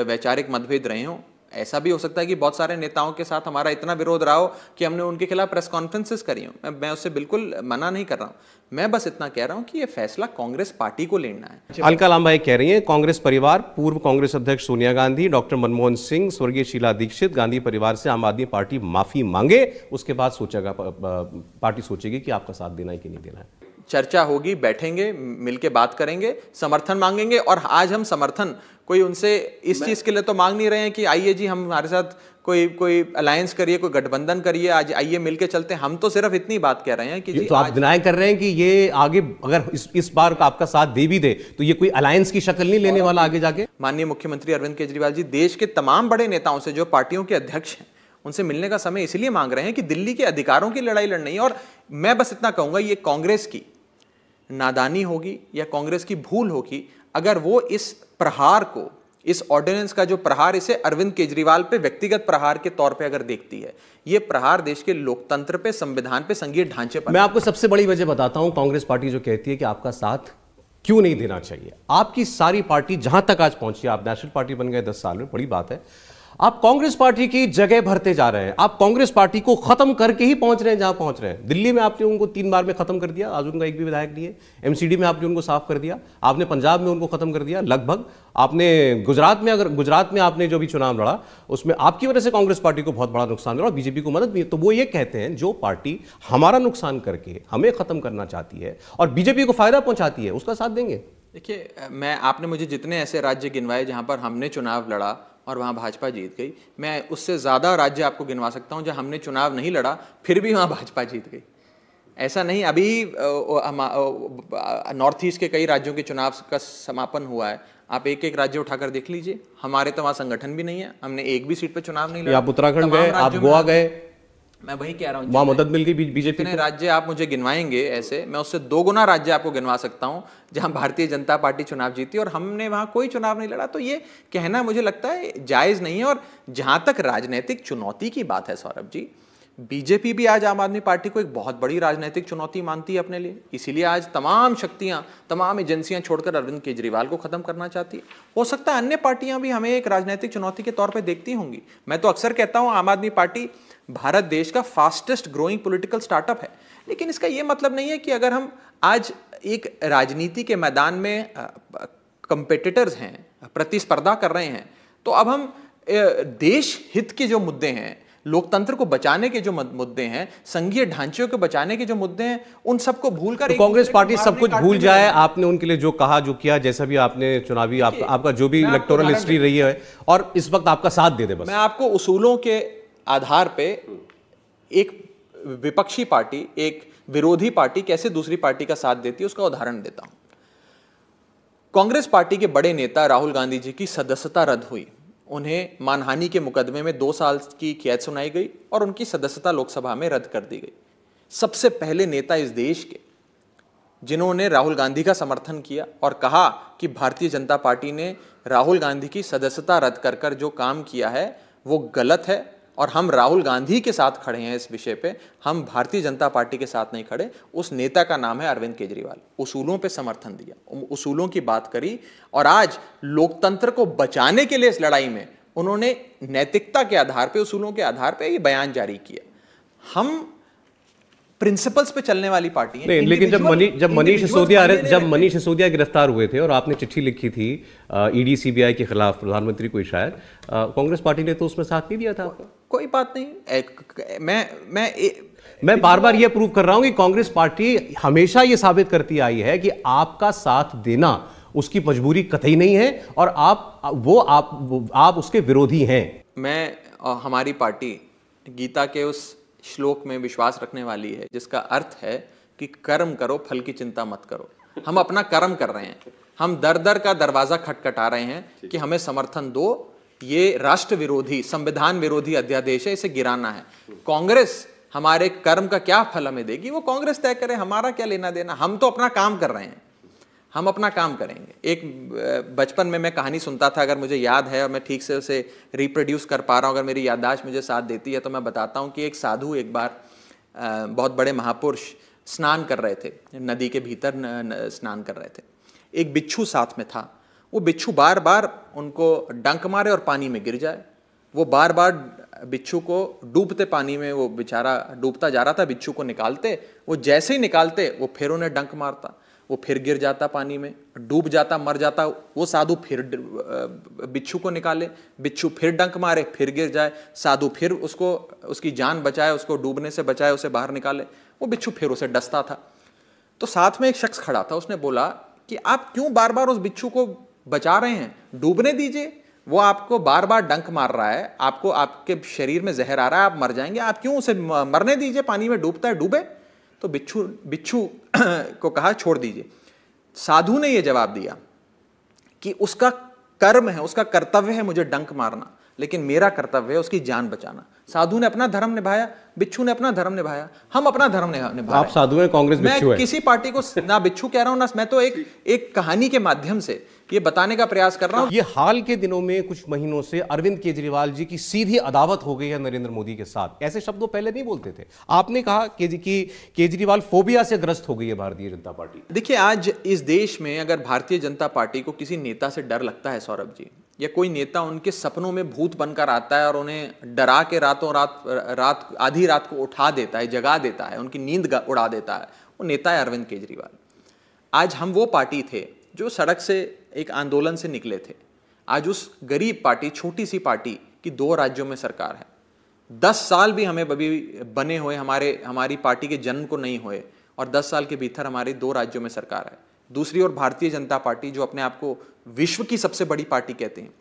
वैचारिक मतभेद रहे हों ऐसा भी हो सकता है कि बहुत सारे नेताओं के साथ हमारा इतना विरोध रहा हो कि हमने उनके खिलाफ प्रेस कॉन्फ्रेंसेस करी हूँ मैं, मैं उससे बिल्कुल मना नहीं कर रहा हूँ मैं बस इतना कह रहा हूँ कि ये फैसला कांग्रेस पार्टी को लेना है अच्छा। अलका भाई कह रही है कांग्रेस परिवार पूर्व कांग्रेस अध्यक्ष सोनिया गांधी डॉक्टर मनमोहन सिंह स्वर्गीय शीला दीक्षित गांधी परिवार से आम आदमी पार्टी माफी मांगे उसके बाद सोचेगा पार्टी सोचेगी कि आपका साथ देना है कि नहीं देना है चर्चा होगी बैठेंगे मिलके बात करेंगे समर्थन मांगेंगे और आज हम समर्थन कोई उनसे इस चीज़ के लिए तो मांग नहीं रहे हैं कि आइए जी हम हमारे साथ कोई कोई अलायंस करिए कोई गठबंधन करिए आज आइए मिलके चलते हैं हम तो सिर्फ इतनी बात कह रहे हैं कि जी तो आप डिनाई कर रहे हैं कि ये आगे अगर इस इस बार का आपका साथ दे भी दे तो ये कोई अलायंस की शक्ल नहीं लेने वाला आगे जाके माननीय मुख्यमंत्री अरविंद केजरीवाल जी देश के तमाम बड़े नेताओं से जो पार्टियों के अध्यक्ष हैं उनसे मिलने का समय इसलिए मांग रहे हैं कि दिल्ली के अधिकारों की लड़ाई लड़नी है और मैं बस इतना कहूंगा ये कांग्रेस की नादानी होगी या कांग्रेस की भूल होगी अगर वो इस प्रहार को इस ऑर्डिनेंस का जो प्रहार इसे अरविंद केजरीवाल पे व्यक्तिगत प्रहार के तौर पे अगर देखती है ये प्रहार देश के लोकतंत्र पे संविधान पे संघीय ढांचे पर मैं आपको सबसे बड़ी वजह बताता हूं कांग्रेस पार्टी जो कहती है कि आपका साथ क्यों नहीं देना चाहिए आपकी सारी पार्टी जहां तक आज पहुंची आप नेशनल पार्टी बन गए दस साल में बड़ी बात है आप कांग्रेस पार्टी की जगह भरते जा रहे हैं आप कांग्रेस पार्टी को खत्म करके ही पहुंच रहे हैं जहां पहुंच रहे हैं दिल्ली में आपने उनको तीन बार में खत्म कर दिया आज उनका एक भी विधायक नहीं है एमसीडी में आपने उनको साफ कर दिया आपने पंजाब में उनको खत्म कर दिया लगभग आपने गुजरात में अगर गुजरात में आपने जो भी चुनाव लड़ा उसमें आपकी वजह से कांग्रेस पार्टी को बहुत बड़ा नुकसान मिला बीजेपी को मदद भी तो वो ये कहते हैं जो पार्टी हमारा नुकसान करके हमें खत्म करना चाहती है और बीजेपी को फायदा पहुंचाती है उसका साथ देंगे देखिए मैं आपने मुझे जितने ऐसे राज्य गिनवाए जहाँ पर हमने चुनाव लड़ा और वहाँ भाजपा जीत गई मैं उससे ज़्यादा राज्य आपको गिनवा सकता हूँ जहाँ हमने चुनाव नहीं लड़ा फिर भी वहाँ भाजपा जीत गई ऐसा नहीं अभी नॉर्थ ईस्ट के कई राज्यों के चुनाव का समापन हुआ है आप एक एक राज्य उठाकर देख लीजिए हमारे तो वहाँ संगठन भी नहीं है हमने एक भी सीट पर चुनाव नहीं लड़ा आप उत्तराखंड गए आप गोवा गए मैं वही कह रहा हूँ वहाँ मदद मिल गई बीजेपी ने राज्य आप मुझे गिनवाएंगे ऐसे मैं उससे दो गुना राज्य आपको गिनवा सकता हूँ जहाँ भारतीय जनता पार्टी चुनाव जीती और हमने वहाँ कोई चुनाव नहीं लड़ा तो ये कहना मुझे लगता है जायज़ नहीं है और जहाँ तक राजनीतिक चुनौती की बात है सौरभ जी बीजेपी भी आज आम आदमी पार्टी को एक बहुत बड़ी राजनीतिक चुनौती मानती है अपने लिए इसीलिए आज तमाम शक्तियां तमाम एजेंसियां छोड़कर अरविंद केजरीवाल को खत्म करना चाहती है हो सकता है अन्य पार्टियां भी हमें एक राजनीतिक चुनौती के तौर पर देखती होंगी मैं तो अक्सर कहता हूं आम आदमी पार्टी भारत देश का फास्टेस्ट ग्रोइंग पॉलिटिकल स्टार्टअप है लेकिन इसका ये मतलब नहीं है कि अगर हम आज एक राजनीति के मैदान में कंपेटिटर्स हैं प्रतिस्पर्धा कर रहे हैं तो अब हम देश हित के जो मुद्दे हैं लोकतंत्र को बचाने के जो मुद्दे हैं संघीय ढांचे को बचाने के जो मुद्दे हैं उन सबको तो भूल कर तो कांग्रेस पार्टी सब कुछ भूल जाए आपने उनके लिए जो कहा जो किया जैसा भी आपने चुनावी आप, आपका जो भी इलेक्टोरल हिस्ट्री रही है और इस वक्त आपका साथ दे दे बस मैं आपको उसूलों के आधार पे एक विपक्षी पार्टी एक विरोधी पार्टी कैसे दूसरी पार्टी का साथ देती है उसका उदाहरण देता हूं कांग्रेस पार्टी के बड़े नेता राहुल गांधी जी की सदस्यता रद्द हुई उन्हें मानहानि के मुकदमे में दो साल की कैद सुनाई गई और उनकी सदस्यता लोकसभा में रद्द कर दी गई सबसे पहले नेता इस देश के जिन्होंने राहुल गांधी का समर्थन किया और कहा कि भारतीय जनता पार्टी ने राहुल गांधी की सदस्यता रद्द कर कर जो काम किया है वो गलत है और हम राहुल गांधी के साथ खड़े हैं इस विषय पे हम भारतीय जनता पार्टी के साथ नहीं खड़े उस नेता का नाम है अरविंद केजरीवाल उसूलों पे समर्थन दिया उसूलों की बात करी और आज लोकतंत्र को बचाने के लिए इस लड़ाई में उन्होंने नैतिकता के आधार पे उसूलों के आधार पे ये बयान जारी किया हम प्रिंसिपल्स पे चलने वाली पार्टी है लेकिन जब मनी जब मनीष सिसोदिया जब मनीष सिसोदिया गिरफ्तार हुए थे और आपने चिट्ठी लिखी थी ईडी सीबीआई e के खिलाफ प्रधानमंत्री को शायद कांग्रेस पार्टी ने तो उसमें साथ नहीं दिया था आपका कोई बात नहीं ए, मैं मैं ए, मैं बार बार ये प्रूव कर रहा हूं कि कांग्रेस पार्टी हमेशा ये साबित करती आई है कि आपका साथ देना उसकी मजबूरी कतई नहीं है और आप वो आप वो, आप उसके विरोधी हैं मैं और हमारी पार्टी गीता के उस श्लोक में विश्वास रखने वाली है जिसका अर्थ है कि कर्म करो फल की चिंता मत करो हम अपना कर्म कर रहे हैं हम दर दर का दरवाज़ा खटखटा रहे हैं कि हमें समर्थन दो ये राष्ट्र विरोधी संविधान विरोधी अध्यादेश है इसे गिराना है कांग्रेस हमारे कर्म का क्या फल हमें देगी वो कांग्रेस तय करे हमारा क्या लेना देना हम तो अपना काम कर रहे हैं हम अपना काम करेंगे एक बचपन में मैं कहानी सुनता था अगर मुझे याद है और मैं ठीक से उसे रिप्रोड्यूस कर पा रहा हूँ अगर मेरी याददाश्त मुझे साथ देती है तो मैं बताता हूँ कि एक साधु एक बार बहुत बड़े महापुरुष स्नान कर रहे थे नदी के भीतर स्नान कर रहे थे एक बिच्छू साथ में था वो बिच्छू बार बार उनको डंक मारे और पानी में गिर जाए वो बार बार बिच्छू को डूबते पानी में वो बेचारा डूबता जा रहा था बिच्छू को निकालते वो जैसे ही निकालते वो फिर उन्हें डंक मारता वो फिर गिर जाता पानी में डूब जाता मर जाता वो साधु फिर बिच्छू को निकाले बिच्छू फिर डंक मारे फिर गिर जाए साधु फिर उसको उसकी जान बचाए उसको डूबने से बचाए उसे बाहर निकाले वो बिच्छू फिर उसे डसता था तो साथ में एक शख्स खड़ा था उसने बोला कि आप क्यों बार बार उस बिच्छू को बचा रहे हैं डूबने दीजिए वो आपको बार बार डंक मार रहा है आपको आपके शरीर में जहर आ रहा है आप मर जाएंगे आप क्यों उसे मरने दीजिए पानी में डूबता है डूबे तो बिच्छू बिच्छू *clears throat* को कहा छोड़ दीजिए साधु ने ये जवाब दिया कि उसका कर्म है उसका कर्तव्य है मुझे डंक मारना लेकिन मेरा कर्तव्य है उसकी जान बचाना साधु ने अपना धर्म निभाया बिच्छू ने अपना धर्म निभाया हम अपना धर्म निभाया आप साधु हैं कांग्रेस मैं है। किसी पार्टी को ना बिच्छू कह रहा हूं ना मैं तो एक एक कहानी के माध्यम से ये बताने का प्रयास कर रहा हूँ ये हाल के दिनों में कुछ महीनों से अरविंद केजरीवाल जी की सीधी अदावत हो गई है नरेंद्र मोदी के साथ ऐसे शब्दों पहले नहीं बोलते थे आपने कहा कि केजरीवाल फोबिया से ग्रस्त हो गई है भारतीय जनता पार्टी देखिए आज इस देश में अगर भारतीय जनता पार्टी को किसी नेता से डर लगता है सौरभ जी या कोई नेता उनके सपनों में भूत बनकर आता है और उन्हें डरा के रातों रात रात आधी रात को उठा देता है जगा देता है उनकी नींद उड़ा देता है वो नेता है अरविंद केजरीवाल आज हम वो पार्टी थे जो सड़क से एक आंदोलन से निकले थे आज उस गरीब पार्टी छोटी सी पार्टी की दो राज्यों में सरकार है दस साल भी हमें अभी बने हुए हमारे हमारी पार्टी के जन्म को नहीं हुए और दस साल के भीतर हमारी दो राज्यों में सरकार है दूसरी ओर भारतीय जनता पार्टी जो अपने आप को विश्व की सबसे बड़ी पार्टी कहते हैं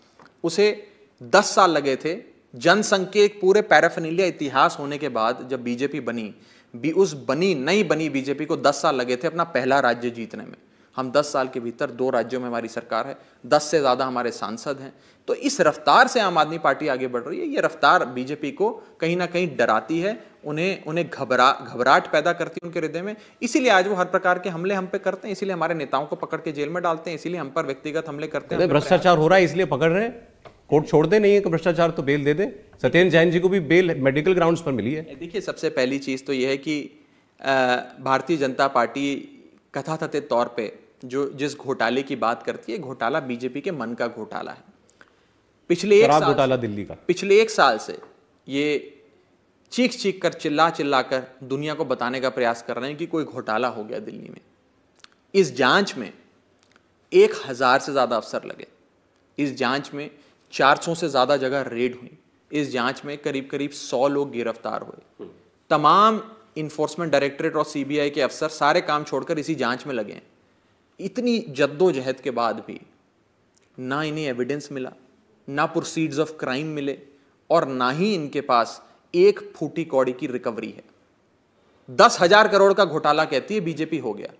उसे दस साल लगे थे जनसंघ के एक पूरे पैराफिनिलिया इतिहास होने के बाद जब बीजेपी बनी भी उस बनी नई बनी बीजेपी को दस साल लगे थे अपना पहला राज्य जीतने में हम 10 साल के भीतर दो राज्यों में हमारी सरकार है 10 से ज़्यादा हमारे सांसद हैं तो इस रफ्तार से आम आदमी पार्टी आगे बढ़ रही है ये रफ्तार बीजेपी को कहीं ना कहीं डराती है उन्हें उन्हें घबरा घबराहट पैदा करती है उनके हृदय में इसीलिए आज वो हर प्रकार के हमले हम पे करते हैं इसीलिए हमारे नेताओं को पकड़ के जेल में डालते हैं इसीलिए हम पर व्यक्तिगत हमले करते हैं भ्रष्टाचार हो रहा है इसलिए पकड़ रहे हैं कोर्ट छोड़ दे नहीं है कि तो भ्रष्टाचार तो बेल दे दे सत्यन जैन जी को भी बेल मेडिकल ग्राउंड्स पर मिली है देखिए सबसे पहली चीज़ तो यह है कि भारतीय जनता पार्टी कथातथित तौर पे जो जिस घोटाले की बात करती है घोटाला बीजेपी के मन का घोटाला है पिछले एक साल घोटाला दिल्ली का पिछले एक साल से ये चीख चीख कर चिल्ला चिल्ला कर दुनिया को बताने का प्रयास कर रहे हैं कि कोई घोटाला हो गया दिल्ली में इस जांच में एक हज़ार से ज़्यादा अफसर लगे इस जांच में 400 से ज़्यादा जगह रेड हुई इस जांच में करीब करीब 100 लोग गिरफ्तार हुए हम्म। तमाम इन्फोर्समेंट डायरेक्टरेट और सीबीआई के अफसर सारे काम छोड़कर इसी जांच में लगे हैं इतनी जद्दोजहद के बाद भी ना इन्हें एविडेंस मिला ना प्रोसीड्स ऑफ क्राइम मिले और ना ही इनके पास एक फूटी कौड़ी की रिकवरी है दस हजार करोड़ का घोटाला कहती है बीजेपी हो गया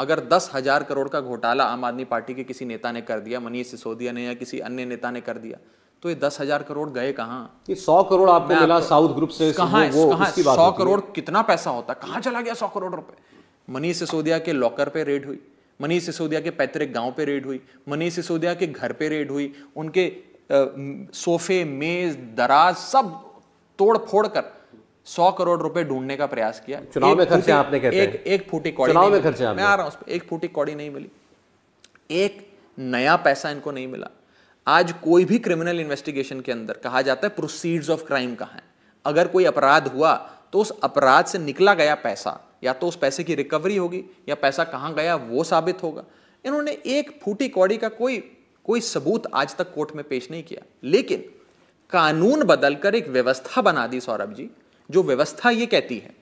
अगर दस हजार करोड़ का घोटाला आम आदमी पार्टी के किसी नेता ने कर दिया मनीष सिसोदिया ने या किसी अन्य नेता ने कर दिया तो ये दस हजार करोड़ गए कहाँ ये सौ करोड़ आपने मिला साउथ ग्रुप से कहाँ सौ करोड़ कितना पैसा होता कहाँ चला गया सौ करोड़ रुपए मनीष सिसोदिया के लॉकर पे रेड हुई मनीष सिसोदिया के पैतृक गांव पे रेड हुई मनीष सिसोदिया के घर पे रेड हुई उनके सोफे मेज दराज सब तोड़ फोड़ कर सौ करोड़ रुपए ढूंढने का प्रयास किया चुनाव में खर्चे आपने कहते एक, एक फूटी कौड़ी चुनाव में खर्चे मैं आ रहा हूं एक फूटी कौड़ी नहीं मिली एक नया पैसा इनको नहीं मिला आज कोई भी क्रिमिनल इन्वेस्टिगेशन के अंदर कहा जाता है प्रोसीड्स ऑफ क्राइम कहाँ है अगर कोई अपराध हुआ तो उस अपराध से निकला गया पैसा या तो उस पैसे की रिकवरी होगी या पैसा कहाँ गया वो साबित होगा इन्होंने एक फूटी कौड़ी का कोई कोई सबूत आज तक कोर्ट में पेश नहीं किया लेकिन कानून बदलकर एक व्यवस्था बना दी सौरभ जी जो व्यवस्था ये कहती है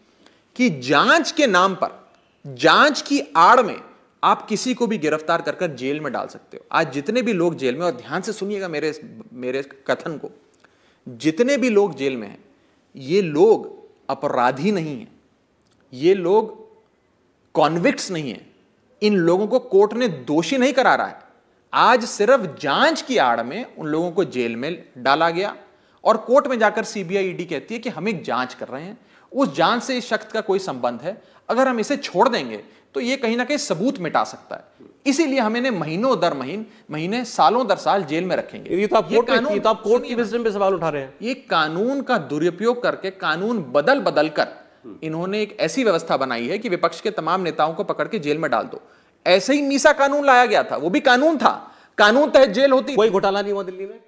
कि जांच के नाम पर जांच की आड़ में आप किसी को भी गिरफ्तार कर कर जेल में डाल सकते हो आज जितने भी लोग जेल में और ध्यान से सुनिएगा मेरे मेरे कथन को जितने भी लोग जेल में हैं ये लोग अपराधी नहीं हैं ये लोग कॉन्विक्ट्स नहीं हैं इन लोगों को कोर्ट ने दोषी नहीं करा रहा है आज सिर्फ जांच की आड़ में उन लोगों को जेल में डाला गया और कोर्ट में जाकर सीबीआई ईडी e कहती है कि हम एक जांच कर रहे हैं उस जांच से इस शख्स का कोई संबंध है अगर हम इसे छोड़ देंगे तो ये कहीं ना कहीं सबूत मिटा सकता है इसीलिए हम इन्हें महीनों दर महीन महीने सालों दर साल जेल में रखेंगे ये तो आप कोर्ट में तो आप कोर्ट की विजडम पे सवाल उठा रहे हैं ये कानून का दुरुपयोग करके कानून बदल बदल कर इन्होंने एक ऐसी व्यवस्था बनाई है कि विपक्ष के तमाम नेताओं को पकड़ के जेल में डाल दो ऐसे ही मीसा कानून लाया गया था वो भी कानून था कानून तहत जेल होती कोई घोटाला नहीं हुआ दिल्ली में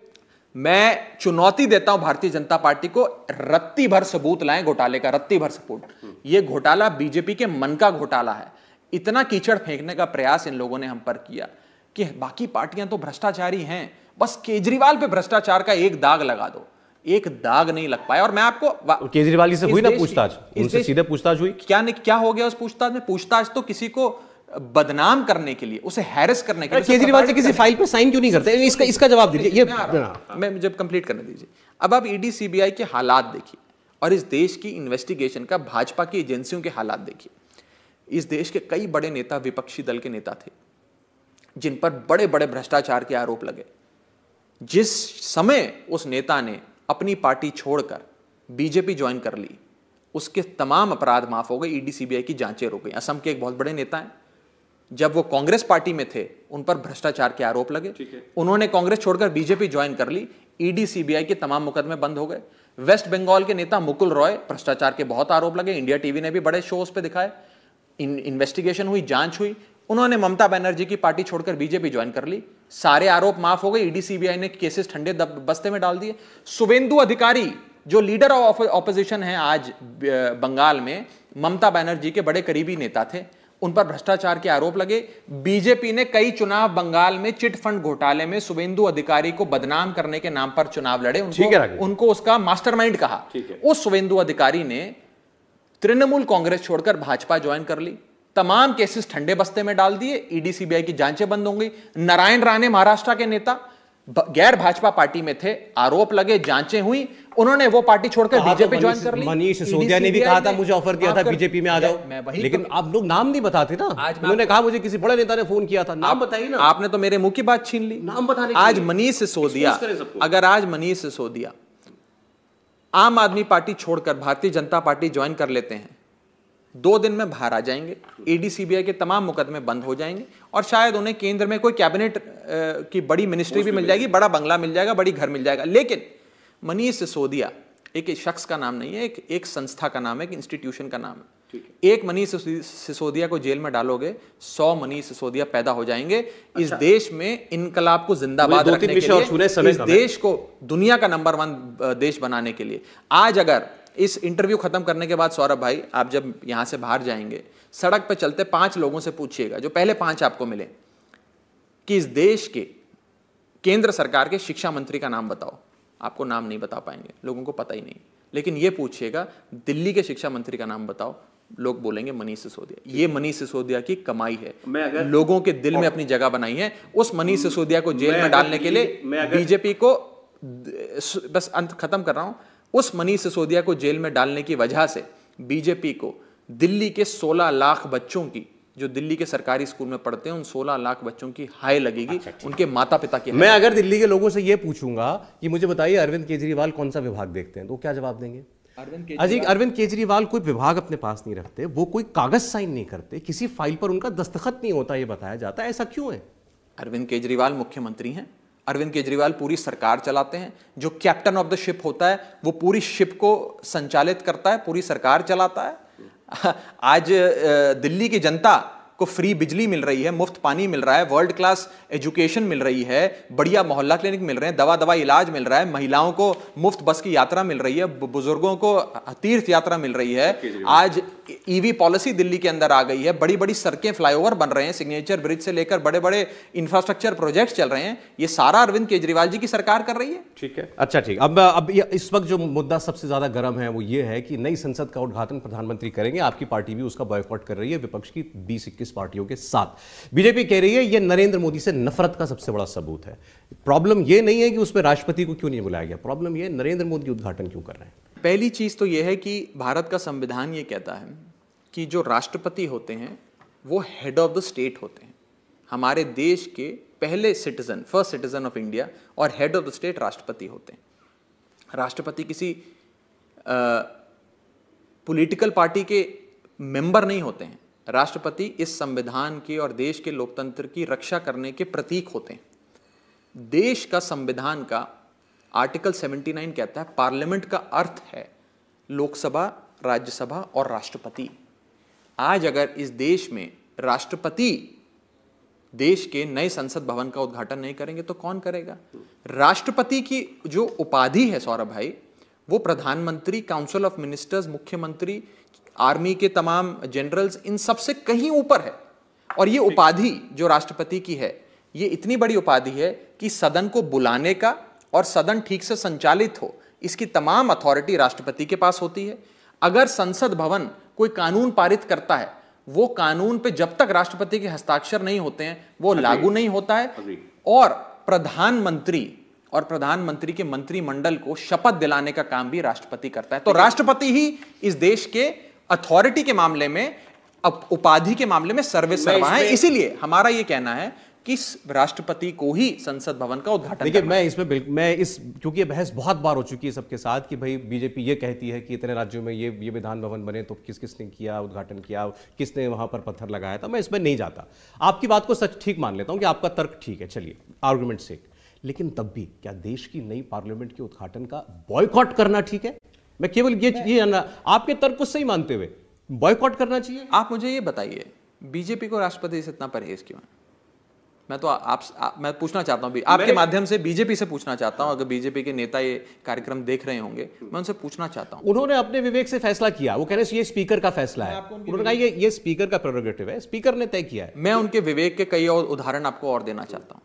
मैं चुनौती देता हूं भारतीय जनता पार्टी को रत्ती भर सबूत लाएं घोटाले का रत्ती भर सबूत यह घोटाला बीजेपी के मन का घोटाला है इतना कीचड़ फेंकने का प्रयास इन लोगों ने हम पर किया कि बाकी पार्टियां तो भ्रष्टाचारी हैं बस केजरीवाल पे भ्रष्टाचार का एक दाग लगा दो एक दाग नहीं लग पाया और मैं आपको केजरीवाल से हुई ना पूछताछ उनसे सीधे पूछताछ हुई क्या क्या हो गया उस पूछताछ में पूछताछ तो किसी को बदनाम करने के लिए उसे हैरस करने के लिए केजरीवाल से किसी फाइल पर साइन क्यों नहीं करते इसका इसका जवाब दीजिए ये मैं जब कंप्लीट करने दीजिए अब आप ईडी e सीबीआई के हालात देखिए और इस देश की इन्वेस्टिगेशन का भाजपा की एजेंसियों के हालात देखिए इस देश के कई बड़े नेता विपक्षी दल के नेता थे जिन पर बड़े बड़े भ्रष्टाचार के आरोप लगे जिस समय उस नेता ने अपनी पार्टी छोड़कर बीजेपी ज्वाइन कर ली उसके तमाम अपराध माफ हो गए ईडी सीबीआई की जांचें रुक गई असम के एक बहुत बड़े नेता हैं जब वो कांग्रेस पार्टी में थे उन पर भ्रष्टाचार के आरोप लगे उन्होंने कांग्रेस छोड़कर बीजेपी ज्वाइन कर ली ईडी सीबीआई के तमाम मुकदमे बंद हो गए वेस्ट बंगाल के नेता मुकुल रॉय भ्रष्टाचार के बहुत आरोप लगे इंडिया टीवी ने भी बड़े शो उस पर दिखाए इन्वेस्टिगेशन हुई जांच हुई उन्होंने ममता बनर्जी की पार्टी छोड़कर बीजेपी ज्वाइन कर ली सारे आरोप माफ हो गए ईडी e सीबीआई ने केसेस ठंडे बस्ते में डाल दिए सुवेंदु अधिकारी जो लीडर ऑफ ऑपोजिशन है आज बंगाल में ममता बनर्जी के बड़े करीबी नेता थे उन पर भ्रष्टाचार के आरोप लगे बीजेपी ने कई चुनाव बंगाल में चिट फंड घोटाले में सुवेंदु अधिकारी को बदनाम करने के नाम पर चुनाव लड़े उनको, उनको उसका मास्टरमाइंड कहा उस सुवेंदु अधिकारी ने तृणमूल कांग्रेस छोड़कर भाजपा ज्वाइन कर ली तमाम केसेस ठंडे बस्ते में डाल दिए ईडी e सीबीआई की जांचें बंद होंगी नारायण राणे महाराष्ट्र के नेता गैर भाजपा पार्टी में थे आरोप लगे जांचें हुई उन्होंने वो पार्टी छोड़कर बीजेपी ज्वाइन कर ली मनीष e सिसोदिया ने भी कहा था मुझे ऑफर किया था बीजेपी में आ जाओ मैं वही लेकिन आप लोग नाम नहीं बताते ना आज उन्होंने कहा मुझे किसी बड़े नेता ने फोन किया था नाम बताइए ना आपने तो मेरे मुंह की बात छीन ली नाम बताने आज मनीष सिसोदिया अगर आज मनीष सिसोदिया आम आदमी पार्टी छोड़कर भारतीय जनता पार्टी ज्वाइन कर लेते हैं दो दिन में बाहर आ जाएंगे ईडी सीबीआई के तमाम मुकदमे बंद हो जाएंगे और शायद उन्हें केंद्र में कोई कैबिनेट की बड़ी मिनिस्ट्री भी मिल जाएगी बड़ा बंगला मिल जाएगा बड़ी घर मिल जाएगा लेकिन मनीष सिसोदिया एक शख्स का नाम नहीं है एक एक संस्था का नाम है एक इंस्टीट्यूशन का नाम है एक मनीष सिसोदिया को जेल में डालोगे सौ मनीष सिसोदिया पैदा हो जाएंगे अच्छा। इस देश में इनकलाब को जिंदाबाद रखने के लिए इस देश को दुनिया का नंबर वन देश बनाने के लिए आज अगर इस इंटरव्यू खत्म करने के बाद सौरभ भाई आप जब यहां से बाहर जाएंगे सड़क पर चलते पांच लोगों से पूछिएगा जो पहले पांच आपको मिले कि इस देश के केंद्र सरकार के शिक्षा मंत्री का नाम बताओ आपको नाम नहीं बता पाएंगे लोगों को पता ही नहीं लेकिन ये पूछिएगा दिल्ली के शिक्षा मंत्री का नाम बताओ लोग बोलेंगे मनीष सिसोदिया ये मनीष सिसोदिया की कमाई है मैं अगर लोगों के दिल में अपनी जगह बनाई है उस मनीष सिसोदिया को जेल में डालने के लिए बीजेपी को बस अंत खत्म कर रहा हूं उस मनीष सिसोदिया को जेल में डालने की वजह से बीजेपी को दिल्ली के 16 लाख बच्चों की जो दिल्ली के सरकारी स्कूल में पढ़ते हैं उन 16 लाख बच्चों की हाय लगेगी अच्छा, उनके माता पिता की मैं अगर दिल्ली के लोगों से यह पूछूंगा कि मुझे बताइए अरविंद केजरीवाल कौन सा विभाग देखते हैं तो क्या जवाब देंगे अरविंद अरविंद केजरीवाल कोई विभाग अपने पास नहीं रखते वो कोई कागज साइन नहीं करते किसी फाइल पर उनका दस्तखत नहीं होता ये बताया जाता है ऐसा क्यों है अरविंद केजरीवाल मुख्यमंत्री हैं अरविंद केजरीवाल पूरी सरकार चलाते हैं जो कैप्टन ऑफ द शिप होता है वो पूरी शिप को संचालित करता है पूरी सरकार चलाता है *laughs* आज दिल्ली की जनता को फ्री बिजली मिल रही है मुफ्त पानी मिल रहा है वर्ल्ड क्लास एजुकेशन मिल रही है बढ़िया मोहल्ला क्लिनिक मिल रहे हैं दवा दवा इलाज मिल रहा है महिलाओं को मुफ्त बस की यात्रा मिल रही है बुजुर्गों को तीर्थ यात्रा मिल रही है आज ईवी e पॉलिसी दिल्ली के अंदर आ गई है बड़ी बड़ी सड़कें फ्लाईओवर बन रहे हैं सिग्नेचर ब्रिज से लेकर बड़े बड़े इंफ्रास्ट्रक्चर प्रोजेक्ट चल रहे हैं ये सारा अरविंद केजरीवाल जी की सरकार कर रही है ठीक है अच्छा ठीक अब अब इस वक्त जो मुद्दा सबसे ज्यादा गर्म है वो ये है कि नई संसद का उद्घाटन प्रधानमंत्री करेंगे आपकी पार्टी भी उसका बॉयकॉट कर रही है विपक्ष की बीस मार्क्सिस्ट पार्टियों के साथ बीजेपी कह रही है यह नरेंद्र मोदी से नफरत का सबसे बड़ा सबूत है प्रॉब्लम यह नहीं है कि उसमें राष्ट्रपति को क्यों नहीं बुलाया गया प्रॉब्लम यह नरेंद्र मोदी उद्घाटन क्यों कर रहे हैं पहली चीज़ तो यह है कि भारत का संविधान ये कहता है कि जो राष्ट्रपति होते हैं वो हेड ऑफ द स्टेट होते हैं हमारे देश के पहले citizen first citizen of India और हेड ऑफ द स्टेट राष्ट्रपति होते हैं राष्ट्रपति किसी पॉलिटिकल पार्टी के मेंबर नहीं होते हैं राष्ट्रपति इस संविधान की और देश के लोकतंत्र की रक्षा करने के प्रतीक होते हैं देश का संविधान का आर्टिकल 79 कहता है पार्लियामेंट का अर्थ है लोकसभा राज्यसभा और राष्ट्रपति आज अगर इस देश में राष्ट्रपति देश के नए संसद भवन का उद्घाटन नहीं करेंगे तो कौन करेगा राष्ट्रपति की जो उपाधि है सौरभ भाई वो प्रधानमंत्री काउंसिल ऑफ मिनिस्टर्स मुख्यमंत्री आर्मी के तमाम जनरल्स इन सबसे कहीं ऊपर है और ये उपाधि जो राष्ट्रपति की है ये इतनी बड़ी उपाधि है कि सदन को बुलाने का और सदन ठीक से संचालित हो इसकी तमाम अथॉरिटी राष्ट्रपति के पास होती है अगर संसद भवन कोई कानून पारित करता है वो कानून पे जब तक राष्ट्रपति के हस्ताक्षर नहीं होते हैं वो लागू नहीं होता है और प्रधानमंत्री और प्रधानमंत्री के मंत्रिमंडल को शपथ दिलाने का काम भी राष्ट्रपति करता है तो राष्ट्रपति ही इस देश के अथॉरिटी के मामले में उपाधि के मामले में सर्वे सर्वा है इसीलिए हमारा यह कहना है किस राष्ट्रपति को ही संसद भवन का उद्घाटन देखिए मैं इसमें मैं इस क्योंकि ये बहस बहुत बार हो चुकी है सबके साथ कि भाई बीजेपी ये कहती है कि इतने राज्यों में ये ये विधान भवन बने तो किस किसने किया उद्घाटन किया किसने वहां पर पत्थर लगाया था मैं इसमें नहीं जाता आपकी बात को सच ठीक मान लेता हूँ कि आपका तर्क ठीक है चलिए आर्ग्यूमेंट से लेकिन तब भी क्या देश की नई पार्लियामेंट के उद्घाटन का बॉयकॉट करना ठीक है मैं केवल ये ये जानना आपके तर्क को सही मानते हुए बॉयकॉट करना चाहिए आप मुझे ये बताइए बीजेपी को राष्ट्रपति से इतना परहेज क्यों है मैं तो आप मैं पूछना चाहता हूँ आपके माध्यम से बीजेपी से पूछना चाहता हूँ अगर बीजेपी के नेता ये कार्यक्रम देख रहे होंगे मैं उनसे पूछना चाहता हूँ उन्होंने अपने विवेक से फैसला किया वो कह रहे हैं ये स्पीकर का फैसला है उन्होंने कहा ये ये स्पीकर का प्रोरोगेटिव है स्पीकर ने तय किया है मैं उनके विवेक के कई और उदाहरण आपको और देना चाहता हूँ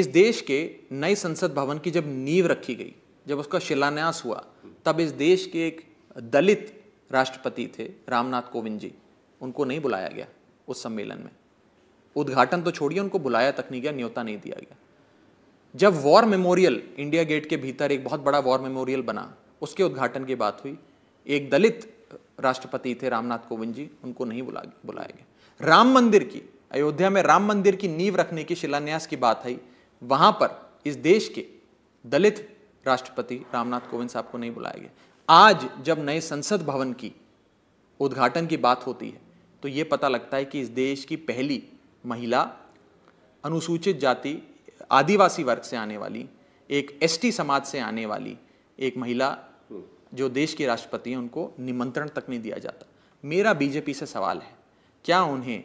इस देश के नए संसद भवन की जब नींव रखी गई जब उसका शिलान्यास हुआ तब इस देश के एक दलित राष्ट्रपति थे रामनाथ कोविंद जी उनको नहीं बुलाया गया उस सम्मेलन में उद्घाटन तो छोड़िए उनको बुलाया तक नहीं गया न्योता नहीं दिया गया जब वॉर मेमोरियल इंडिया गेट के भीतर एक बहुत बड़ा वॉर मेमोरियल बना उसके उद्घाटन की बात हुई एक दलित राष्ट्रपति थे रामनाथ कोविंद जी उनको नहीं बुला बुलाया गया राम मंदिर की अयोध्या में राम मंदिर की नींव रखने की शिलान्यास की बात आई वहां पर इस देश के दलित राष्ट्रपति रामनाथ कोविंद साहब को नहीं बुलाया गया आज जब नए संसद भवन की उद्घाटन की बात होती है तो ये पता लगता है कि इस देश की पहली महिला अनुसूचित जाति आदिवासी वर्ग से आने वाली एक एसटी समाज से आने वाली एक महिला जो देश के राष्ट्रपति हैं उनको निमंत्रण तक नहीं दिया जाता मेरा बीजेपी से सवाल है क्या उन्हें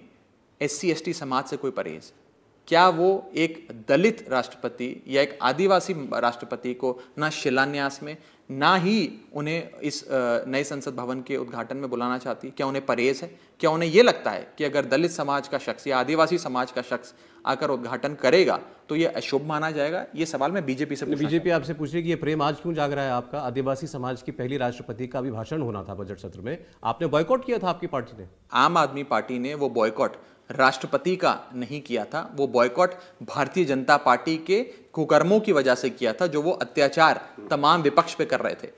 एस सी समाज से कोई परहेज है क्या वो एक दलित राष्ट्रपति या एक आदिवासी राष्ट्रपति को ना शिलान्यास में ना ही उन्हें इस नए संसद भवन के उद्घाटन में बुलाना चाहती क्या उन्हें परहेज है क्या उन्हें ये लगता है कि अगर दलित समाज का शख्स या आदिवासी समाज का शख्स आकर उद्घाटन करेगा तो ये अशुभ माना जाएगा ये सवाल मैं बीजेपी से बीजेपी आपसे पूछ रही कि ये प्रेम आज क्यों जाग रहा है आपका आदिवासी समाज की पहली राष्ट्रपति का अभिभाषण होना था बजट सत्र में आपने बॉयकॉट किया था आपकी पार्टी ने आम आदमी पार्टी ने वो बॉयकॉट राष्ट्रपति का नहीं किया था वो बॉयकॉट भारतीय जनता पार्टी के कुकर्मों की वजह से किया था जो वो अत्याचार तमाम विपक्ष पे कर रहे थे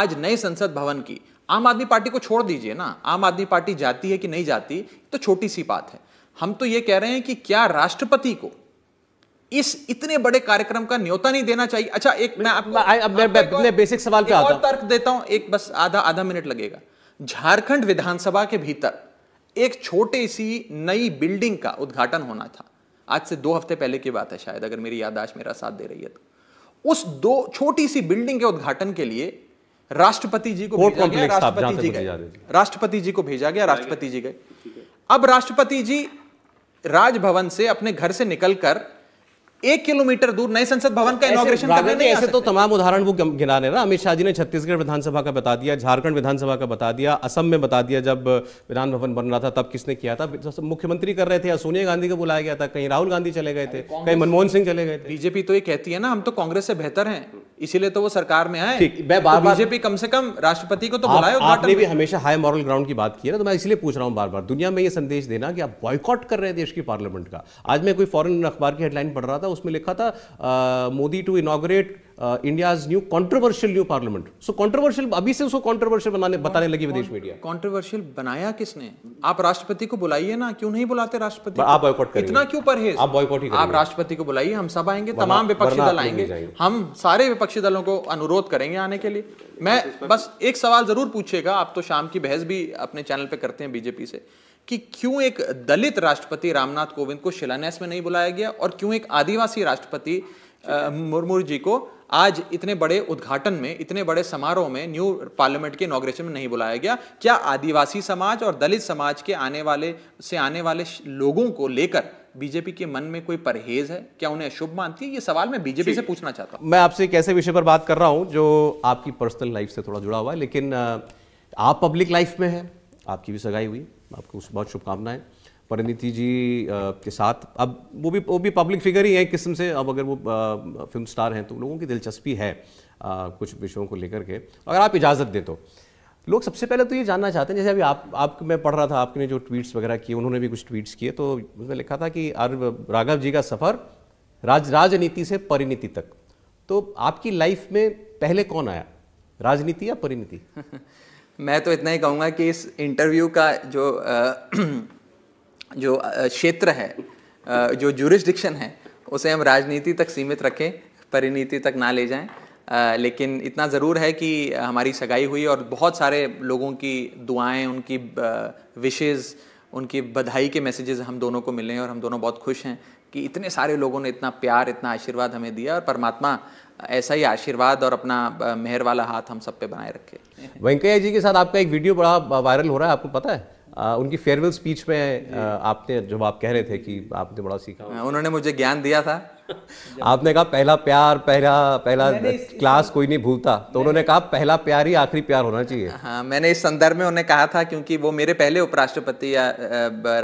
आज नए संसद भवन की आम आदमी पार्टी को छोड़ दीजिए ना आम आदमी पार्टी जाती है कि नहीं जाती तो छोटी सी बात है हम तो ये कह रहे हैं कि क्या राष्ट्रपति को इस इतने बड़े कार्यक्रम का न्योता नहीं देना चाहिए अच्छा एक मैं आपको आप बेसिक सवाल पे आता तर्क देता हूं एक बस आधा आधा मिनट लगेगा झारखंड विधानसभा के भीतर एक छोटे सी नई बिल्डिंग का उद्घाटन होना था आज से दो हफ्ते पहले की बात है शायद अगर मेरी यादाश्त मेरा साथ दे रही है तो उस दो छोटी सी बिल्डिंग के उद्घाटन के लिए राष्ट्रपति जी को भेजा गया राष्ट्रपति जी गए राष्ट्रपति जी को भेजा गया राष्ट्रपति जी गए अब राष्ट्रपति जी राजभवन से अपने घर से निकलकर एक किलोमीटर दूर नए संसद भवन का इनोग्रेशन करने नहीं ऐसे तो तमाम उदाहरण वो गिना रहे ना अमित शाह जी ने छत्तीसगढ़ विधानसभा का बता दिया झारखंड विधानसभा का बता दिया असम में बता दिया जब विधान भवन बन रहा था तब किसने किया था मुख्यमंत्री कर रहे थे सोनिया गांधी को बुलाया गया था कहीं राहुल गांधी चले गए थे कहीं मनमोहन सिंह चले गए थे बीजेपी तो ये कहती है ना हम तो कांग्रेस से बेहतर हैं इसीलिए तो वो सरकार में आए मैं तो बार बार बीजेपी कम से कम राष्ट्रपति को तो बुलाया आपने भी हमेशा हाई मॉरल ग्राउंड की बात की है ना तो मैं इसलिए पूछ रहा हूँ बार बार दुनिया में ये संदेश देना कि आप बॉयकॉट कर रहे हैं देश की पार्लियामेंट का आज मैं कोई फॉरन अखबार की हेडलाइन पढ़ रहा था उसमें लिखा था Modi to inaugurate India new controversial new parliament so controversial अभी से उसको कॉन्ट्रोवर्शियल बनाने बताने लगी विदेश मीडिया कॉन्ट्रोवर्शियल बनाया किसने आप राष्ट्रपति को बुलाइए ना क्यों नहीं बुलाते राष्ट्रपति आप बॉयकॉट इतना क्यों पर आप बॉयकॉट आप राष्ट्रपति को बुलाइए हम सब आएंगे तमाम विपक्षी दल आएंगे हम सारे विपक्षी दलों को अनुरोध करेंगे आने के लिए मैं बस एक सवाल जरूर पूछेगा आप तो शाम की बहस भी अपने चैनल पे करते हैं बीजेपी से कि क्यों एक दलित राष्ट्रपति रामनाथ कोविंद को शिलान्यास में नहीं बुलाया गया और क्यों एक आदिवासी राष्ट्रपति मुर्मू जी को आज इतने बड़े उद्घाटन में इतने बड़े समारोह में न्यू पार्लियामेंट के इनोग्रेशन में नहीं बुलाया गया क्या आदिवासी समाज और दलित समाज के आने वाले से आने वाले लोगों को लेकर बीजेपी के मन में कोई परहेज है क्या उन्हें अशुभ मानती है ये सवाल मैं बीजेपी से पूछना चाहता हूँ मैं आपसे एक ऐसे विषय पर बात कर रहा हूँ जो आपकी पर्सनल लाइफ से थोड़ा जुड़ा हुआ है लेकिन आप पब्लिक लाइफ में हैं आपकी भी सगाई हुई आपको बहुत शुभकामनाएं परिणीति जी के साथ अब वो भी वो भी पब्लिक फिगर ही है एक किस्म से अब अगर वो फिल्म स्टार हैं तो लोगों की दिलचस्पी है कुछ विषयों को लेकर के अगर आप इजाज़त दे तो लोग सबसे पहले तो ये जानना चाहते हैं जैसे अभी आप आप मैं पढ़ रहा था आपने जो ट्वीट्स वगैरह किए उन्होंने भी कुछ ट्वीट्स किए तो उसमें लिखा था कि राघव जी का सफ़र राज राजनीति से परिणति तक तो आपकी लाइफ में पहले कौन आया राजनीति या परिणीति *laughs* मैं तो इतना ही कहूँगा कि इस इंटरव्यू का जो *clears throat* जो क्षेत्र है जो जुरिस्डिक्शन है उसे हम राजनीति तक सीमित रखें परिनीति तक ना ले जाएं लेकिन इतना ज़रूर है कि हमारी सगाई हुई और बहुत सारे लोगों की दुआएं उनकी विशेज़ उनकी बधाई के मैसेजेस हम दोनों को मिले हैं और हम दोनों बहुत खुश हैं कि इतने सारे लोगों ने इतना प्यार इतना आशीर्वाद हमें दिया और परमात्मा ऐसा ही आशीर्वाद और अपना मेहर वाला हाथ हम सब पे बनाए रखे वेंकैया जी के साथ आपका एक वीडियो बड़ा वायरल हो रहा है आपको पता है आ, उनकी फेयरवेल स्पीच में आ, आपने जब आप कह रहे थे कि आपने बड़ा सीखा हाँ, उन्होंने मुझे ज्ञान दिया था *laughs* आपने कहा पहला प्यार पहला पहला क्लास कोई नहीं भूलता तो उन्होंने कहा पहला प्यार ही आखिरी प्यार होना चाहिए हाँ मैंने इस संदर्भ में उन्हें कहा था क्योंकि वो मेरे पहले उपराष्ट्रपति या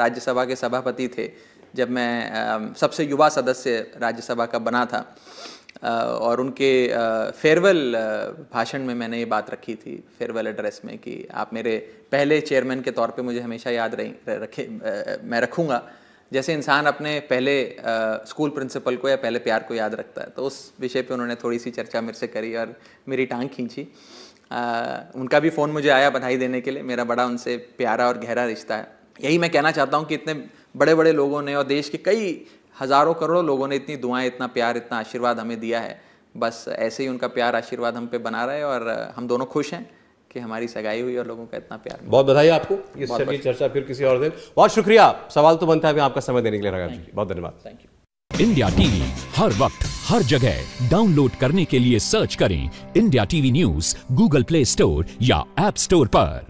राज्यसभा के सभापति थे जब मैं सबसे युवा सदस्य राज्यसभा का बना था और उनके फेयरवेल भाषण में मैंने ये बात रखी थी फेयरवेल एड्रेस में कि आप मेरे पहले चेयरमैन के तौर पे मुझे हमेशा याद रही रखे मैं रखूँगा जैसे इंसान अपने पहले स्कूल प्रिंसिपल को या पहले प्यार को याद रखता है तो उस विषय पे उन्होंने थोड़ी सी चर्चा मेरे से करी और मेरी टांग खींची उनका भी फ़ोन मुझे आया बधाई देने के लिए मेरा बड़ा उनसे प्यारा और गहरा रिश्ता है यही मैं कहना चाहता हूँ कि इतने बड़े बड़े लोगों ने और देश के कई हज़ारों करोड़ों लोगों ने इतनी दुआएं इतना प्यार इतना आशीर्वाद हमें दिया है बस ऐसे ही उनका प्यार आशीर्वाद हम पे बना रहे और हम दोनों खुश हैं कि हमारी सगाई हुई और लोगों का इतना प्यार बहुत बधाई आपको ये सभी चर्चा फिर किसी और दिन बहुत शुक्रिया सवाल तो बनता है आपका समय देने के लिए रखा जी बहुत धन्यवाद थैंक यू इंडिया टीवी हर वक्त हर जगह डाउनलोड करने के लिए सर्च करें India TV news Google play store या एप स्टोर पर